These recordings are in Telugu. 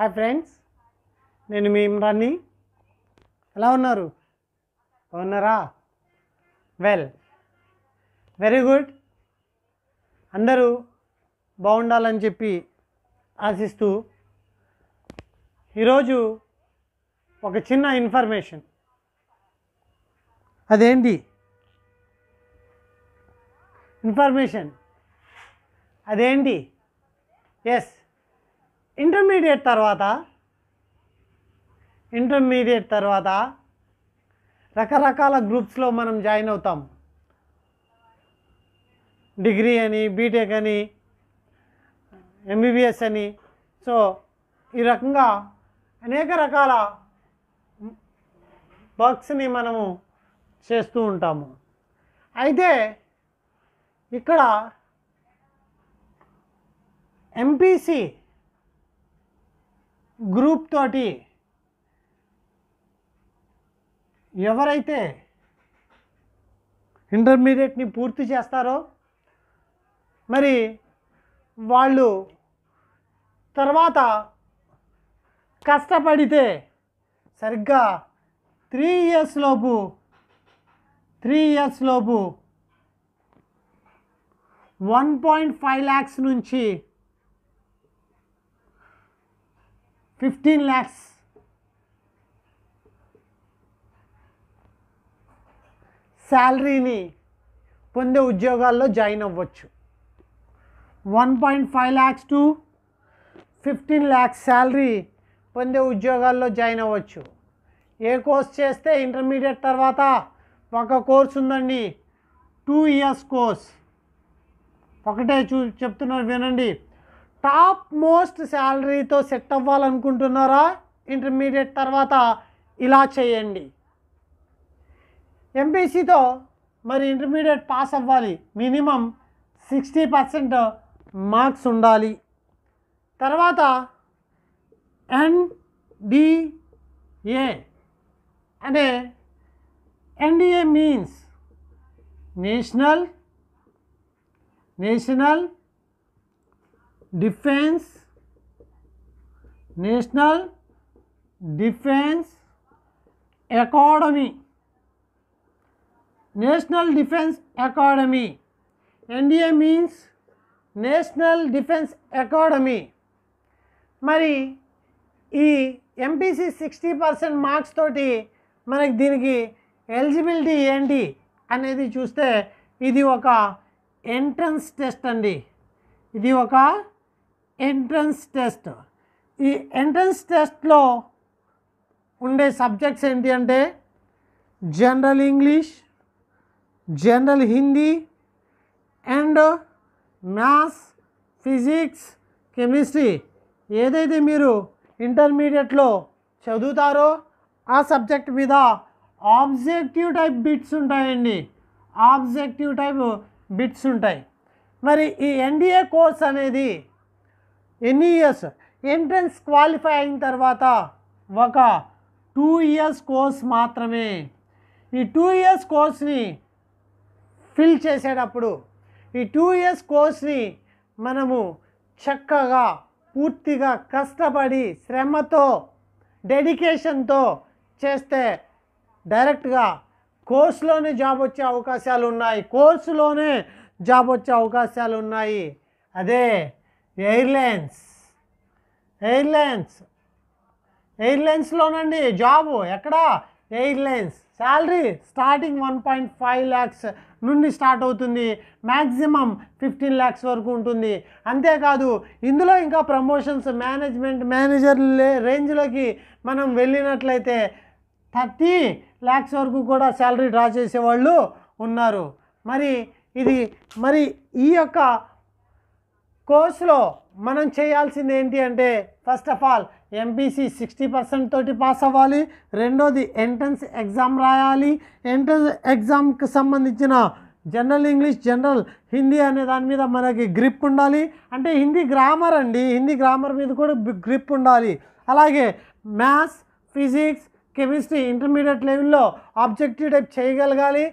హాయ్ ఫ్రెండ్స్ నేను మీ ఇమ్రాన్ని ఎలా ఉన్నారు బాగున్నారా వెల్ వెరీ గుడ్ అందరూ బాగుండాలని చెప్పి ఆశిస్తూ ఈరోజు ఒక చిన్న ఇన్ఫర్మేషన్ అదేంటి ఇన్ఫర్మేషన్ అదేంటి ఎస్ ఇంటర్మీడియట్ తర్వాత ఇంటర్మీడియట్ తర్వాత రకరకాల గ్రూప్స్లో మనం జాయిన్ అవుతాం డిగ్రీ అని బీటెక్ అని ఎంబీబీఎస్ అని సో ఈ రకంగా అనేక రకాల వర్క్స్ని మనము చేస్తూ ఉంటాము అయితే ఇక్కడ ఎంపీసీ గ్రూప్ తోటి ఎవరైతే ఇంటర్మీడియట్ని పూర్తి చేస్తారో మరి వాళ్ళు తర్వాత కష్టపడితే సరిగ్గా త్రీ ఇయర్స్ లోపు త్రీ ఇయర్స్ లోపు వన్ పాయింట్ ఫైవ్ ల్యాక్స్ నుంచి ఫిఫ్టీన్ ల్యాక్స్ శాలరీని పొందే ఉద్యోగాల్లో జాయిన్ అవ్వచ్చు one point five lakhs to fifteen lakhs salary పొందే ఉద్యోగాల్లో జాయిన్ అవ్వచ్చు ఏ కోర్స్ చేస్తే ఇంటర్మీడియట్ తర్వాత ఒక కోర్స్ ఉందండి టూ ఇయర్స్ కోర్స్ ఒకటే చూ చెప్తున్నారు వినండి టాప్ మోస్ట్ శాలరీతో సెట్ అవ్వాలనుకుంటున్నారా ఇంటర్మీడియట్ తర్వాత ఇలా చేయండి ఎంపీసీతో మరి ఇంటర్మీడియట్ పాస్ అవ్వాలి మినిమం సిక్స్టీ పర్సెంట్ మార్క్స్ ఉండాలి తర్వాత ఎన్డిఏ అనే NDA means National National Defence National Defence Academy National Defence Academy NDA means National Defence Academy మరి ఈ ఎంపీసీ సిక్స్టీ పర్సెంట్ మార్క్స్ తోటి మనకి దీనికి ఎలిజిబిలిటీ ఏంటి అనేది చూస్తే ఇది ఒక ఎంట్రన్స్ టెస్ట్ అండి ఇది ఒక ఎంట్రన్స్ టెస్ట్ ఈ ఎంట్రన్స్ టెస్ట్లో ఉండే సబ్జెక్ట్స్ ఏంటి అంటే general English general Hindi and maths physics chemistry ఏదైతే మీరు ఇంటర్మీడియట్లో చదువుతారో ఆ సబ్జెక్ట్ మీద ఆబ్జెక్టివ్ టైప్ బిట్స్ ఉంటాయండి ఆబ్జెక్టివ్ టైప్ బిట్స్ ఉంటాయి మరి ఈ ఎన్డీఏ కోర్స్ అనేది ఎన్ని ఇయర్స్ ఎంట్రన్స్ క్వాలిఫై అయిన తర్వాత ఒక టూ ఇయర్స్ కోర్స్ మాత్రమే ఈ టూ ఇయర్స్ కోర్స్ని ఫిల్ చేసేటప్పుడు ఈ టూ ఇయర్స్ కోర్స్ని మనము చక్కగా పూర్తిగా కష్టపడి శ్రమతో డెడికేషన్తో చేస్తే డైరెక్ట్గా కోర్సులోనే జాబ్ వచ్చే అవకాశాలు ఉన్నాయి కోర్సులోనే జాబ్ వచ్చే అవకాశాలు ఉన్నాయి అదే ఎయిర్లైన్స్ ఎయిర్లైన్స్ ఎయిర్లైన్స్లోనండి జాబు ఎక్కడ airlines salary starting one point five lakhs నుండి స్టార్ట్ అవుతుంది మ్యాక్సిమం ఫిఫ్టీన్ ల్యాక్స్ వరకు ఉంటుంది అంతేకాదు ఇందులో ఇంకా ప్రమోషన్స్ మేనేజ్మెంట్ మేనేజర్ రేంజ్లోకి మనం వెళ్ళినట్లయితే థర్టీ ల్యాక్స్ వరకు కూడా శాలరీ డ్రా చేసేవాళ్ళు ఉన్నారు మరి ఇది మరి ఈ యొక్క కోర్సులో మనం చేయాల్సింది ఏంటి అంటే first of all MPC sixty percent తోటి పాస్ అవ్వాలి రెండోది ఎంట్రన్స్ ఎగ్జామ్ రాయాలి ఎంట్రన్స్ ఎగ్జామ్కి సంబంధించిన జనరల్ ఇంగ్లీష్ జనరల్ హిందీ అనే దాని మీద మనకి గ్రిప్ ఉండాలి అంటే హిందీ గ్రామర్ అండి హిందీ గ్రామర్ మీద కూడా గ్రిప్ ఉండాలి అలాగే మ్యాథ్స్ ఫిజిక్స్ కెమిస్ట్రీ ఇంటర్మీడియట్ లెవెల్లో ఆబ్జెక్టివ్ టైప్ చేయగలగాలి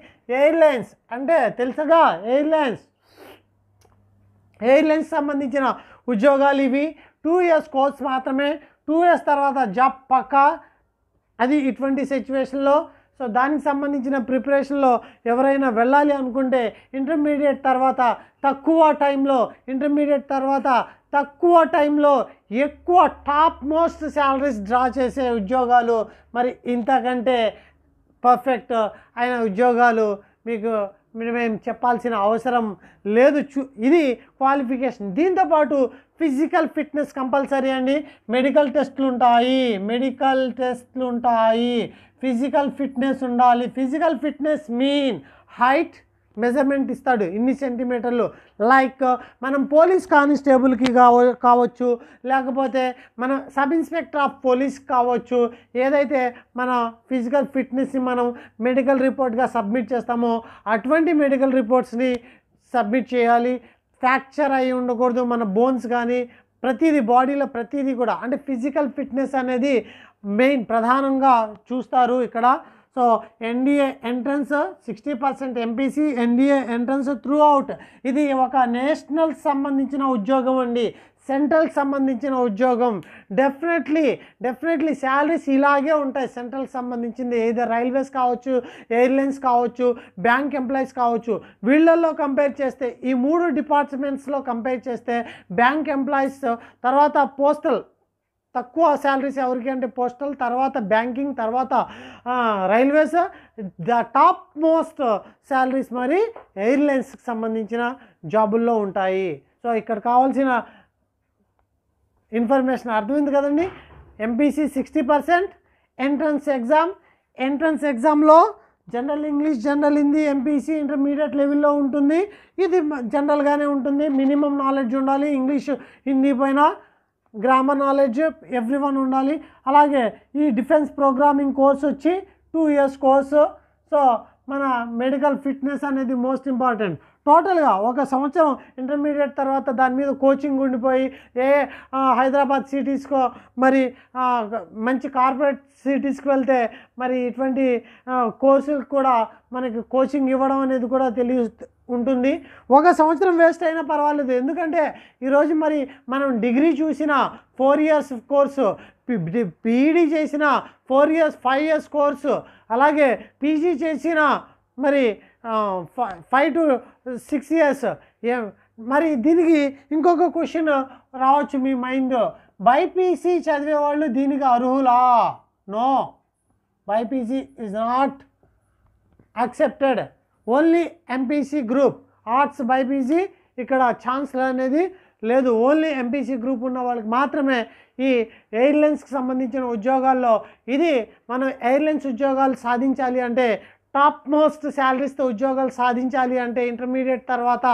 ఎయిర్లైన్స్ అంటే తెలుసగా ఎయిర్లైన్స్ ఎయిర్లైన్స్ సంబంధించిన ఉద్యోగాలు ఇవి టూ ఇయర్స్ కోర్స్ మాత్రమే టూ ఇయర్స్ తర్వాత జాబ్ పక్కా అది ఇటువంటి సిచ్యువేషన్లో సో దానికి సంబంధించిన ప్రిపరేషన్లో ఎవరైనా వెళ్ళాలి అనుకుంటే ఇంటర్మీడియట్ తర్వాత తక్కువ టైంలో ఇంటర్మీడియట్ తర్వాత తక్కువ టైంలో ఎక్కువ టాప్ మోస్ట్ శాలరీస్ డ్రా చేసే ఉద్యోగాలు మరి ఇంతకంటే పర్ఫెక్ట్ అయిన ఉద్యోగాలు మీకు మేము చెప్పాల్సిన అవసరం లేదు చూ ఇది క్వాలిఫికేషన్ దీంతోపాటు ఫిజికల్ ఫిట్నెస్ కంపల్సరీ అండి మెడికల్ టెస్ట్లు ఉంటాయి మెడికల్ టెస్ట్లు ఉంటాయి ఫిజికల్ ఫిట్నెస్ ఉండాలి physical fitness mean height measurement ఇస్తాడు ఇన్ని సెంటీమీటర్లు లైక్ మనం పోలీస్ కానిస్టేబుల్కి కావ కావచ్చు లేకపోతే మన సబ్ ఇన్స్పెక్టర్ ఆఫ్ పోలీస్ కావచ్చు ఏదైతే మన ఫిజికల్ ఫిట్నెస్ని మనం మెడికల్ రిపోర్ట్గా సబ్మిట్ చేస్తామో అటువంటి మెడికల్ రిపోర్ట్స్ని సబ్మిట్ చేయాలి ఫ్రాక్చర్ అయి ఉండకూడదు మన బోన్స్ కానీ ప్రతిదీ బాడీలో ప్రతిదీ కూడా అంటే ఫిజికల్ ఫిట్నెస్ అనేది మెయిన్ ప్రధానంగా చూస్తారు ఇక్కడ so NDA entrance sixty percent MPC NDA entrance throughout ఇది ఒక నేషనల్ సంబంధించిన ఉద్యోగం అండి సెంట్రల్కి సంబంధించిన ఉద్యోగం డెఫినెట్లీ డెఫినెట్లీ శాలరీస్ ఇలాగే ఉంటాయి సెంట్రల్కి సంబంధించింది ఏదో రైల్వేస్ కావచ్చు ఎయిర్లైన్స్ కావచ్చు బ్యాంక్ ఎంప్లాయీస్ కావచ్చు వీళ్ళల్లో కంపేర్ చేస్తే ఈ మూడు డిపార్ట్మెంట్స్లో కంపేర్ చేస్తే బ్యాంక్ ఎంప్లాయీస్ తర్వాత పోస్టల్ తక్కువ శాలరీస్ ఎవరికి అంటే పోస్టల్ తర్వాత బ్యాంకింగ్ తర్వాత railways the top most salaries మరి ఎయిర్లైన్స్కి సంబంధించిన జాబుల్లో ఉంటాయి సో ఇక్కడ కావాల్సిన ఇన్ఫర్మేషన్ అర్థమైంది కదండి MPC sixty percent entrance exam entrance ఎగ్జామ్లో general English general Hindi MPC intermediate లెవెల్లో ఉంటుంది ఇది జనరల్గానే ఉంటుంది మినిమం నాలెడ్జ్ ఉండాలి ఇంగ్లీష్ హిందీ పైన గ్రామర్ నాలెడ్జ్ ఎవ్రీ వన్ ఉండాలి అలాగే ఈ డిఫెన్స్ ప్రోగ్రామింగ్ కోర్స్ వచ్చి టూ ఇయర్స్ కోర్సు సో మన మెడికల్ ఫిట్నెస్ అనేది మోస్ట్ ఇంపార్టెంట్ టోటల్గా ఒక సంవత్సరం ఇంటర్మీడియట్ తర్వాత దాని మీద కోచింగ్ ఉండిపోయి ఏ హైదరాబాద్ సిటీస్కో మరి మంచి కార్పొరేట్ సిటీస్కి వెళ్తే మరి ఇటువంటి కోర్సులకు కూడా మనకి కోచింగ్ ఇవ్వడం అనేది కూడా తెలియ ఉంటుంది ఒక సంవత్సరం వేస్ట్ అయినా పర్వాలేదు ఎందుకంటే ఈరోజు మరి మనం డిగ్రీ చూసిన ఫోర్ ఇయర్స్ కోర్సు పీఈడీ చేసిన four years five years course అలాగే పీజీ చేసిన మరి ఫైవ్ టు సిక్స్ ఇయర్స్ ఏ మరి దీనికి ఇంకొక క్వశ్చన్ రావచ్చు మీ మైండ్ బైపీసీ చదివే వాళ్ళు దీనికి అర్హులా no BiPC is not accepted only MPC group arts BiPC ఇక్కడ ఛాన్స్లర్ అనేది లేదు ఓన్లీ ఎంపీసీ గ్రూప్ ఉన్న వాళ్ళకి మాత్రమే ఈ ఎయిర్లైన్స్కి సంబంధించిన ఉద్యోగాల్లో ఇది మనం ఎయిర్లైన్స్ ఉద్యోగాలు సాధించాలి అంటే టాప్ మోస్ట్ శాలరీస్తో ఉద్యోగాలు సాధించాలి అంటే ఇంటర్మీడియట్ తర్వాత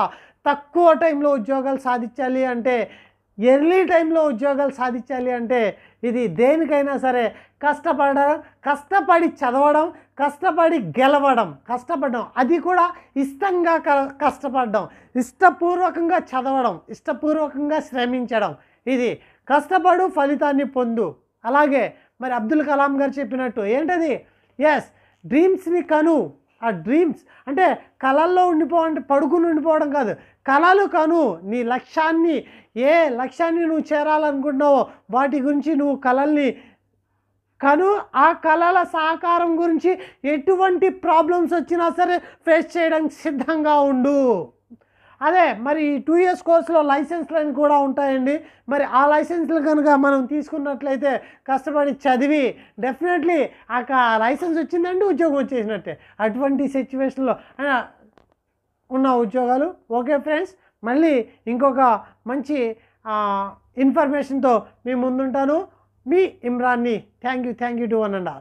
తక్కువ టైంలో ఉద్యోగాలు సాధించాలి అంటే ఎర్లీ టైంలో ఉద్యోగాలు సాధించాలి అంటే ఇది దేనికైనా సరే కష్టపడడం కష్టపడి చదవడం కష్టపడి గెలవడం కష్టపడడం అది కూడా ఇష్టంగా కష్టపడడం ఇష్టపూర్వకంగా చదవడం ఇష్టపూర్వకంగా శ్రమించడం ఇది కష్టపడు ఫలితాన్ని పొందు అలాగే మరి అబ్దుల్ కలాం గారు చెప్పినట్టు ఏంటది ఎస్ డ్రీమ్స్ని కను ఆ డ్రీమ్స్ అంటే కళల్లో అంటే పడుకుని ఉండిపోవడం కాదు కళలు కను నీ లక్ష్యాన్ని ఏ లక్ష్యాన్ని నువ్వు చేరాలనుకుంటున్నావో వాటి గురించి నువ్వు కళల్ని కను ఆ కళల సహకారం గురించి ఎటువంటి ప్రాబ్లమ్స్ వచ్చినా సరే ఫేస్ చేయడానికి సిద్ధంగా ఉండు అదే మరి ఈ టూ ఇయర్స్ కోర్సులో అని కూడా ఉంటాయండి మరి ఆ లైసెన్స్లు కనుక మనం తీసుకున్నట్లయితే కష్టపడి చదివి డెఫినెట్లీ ఆ లైసెన్స్ వచ్చిందండి ఉద్యోగం వచ్చేసినట్టే అటువంటి సిచ్యువేషన్లో ఉన్న ఉద్యోగాలు ఓకే ఫ్రెండ్స్ మళ్ళీ ఇంకొక మంచి ఇన్ఫర్మేషన్తో మీ ముందుంటాను మీ ఇమ్రాన్ని thank you thank you to one and all